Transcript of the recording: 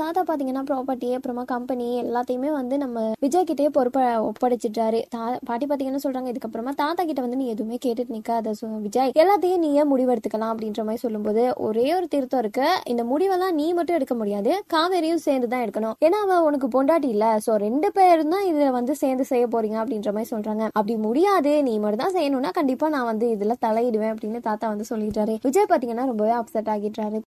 தாத்தா பார்த்தீங்கன்னா ப்ராப்பர்ட்டி அப்புறமா கம்பெனி எல்லாத்தையுமே வந்து நம்ம விஜய் கிட்டே பொறுப்பை ஒப்படைச்சிட்டாரு தா பாட்டி பாத்தீங்கன்னா சொல்கிறாங்க இதுக்கப்புறமா தாத்தா கிட்ட வந்து நீ எதுவுமே கேட்டுட்டு நிற்காத விஜய் எல்லாத்தையும் நீயே முடிவெடுத்துக்கலாம் அப்படின்ற மாதிரி சொல்லும்போது ஒரே ஒரு திருத்தம் இருக்கு இந்த முடிவெல்லாம் நீ மட்டும் எடுக்க முடியாது காவேரியும் சேர்ந்து தான் எடுக்கணும் ஏன்னா அவன் உனக்கு பொண்டாட்டி இல்லை ஸோ ரெண்டு பேரும் தான் இதில் வந்து சேர்ந்து செய்ய போறீங்க அப்படின்ற மாதிரி சொல்கிறாங்க அப்படி முடியாது நீ மட்டும் தான் செய்யணும்னா கண்டிப்பாக நான் வந்து இதில் தலையிடுவேன் அப்படின்னு தாத்தா வந்து சொல்லிட்டாரு விஜய் பார்த்தீங்கன்னா ரொம்பவே அப்செட் ஆகிட்டாரு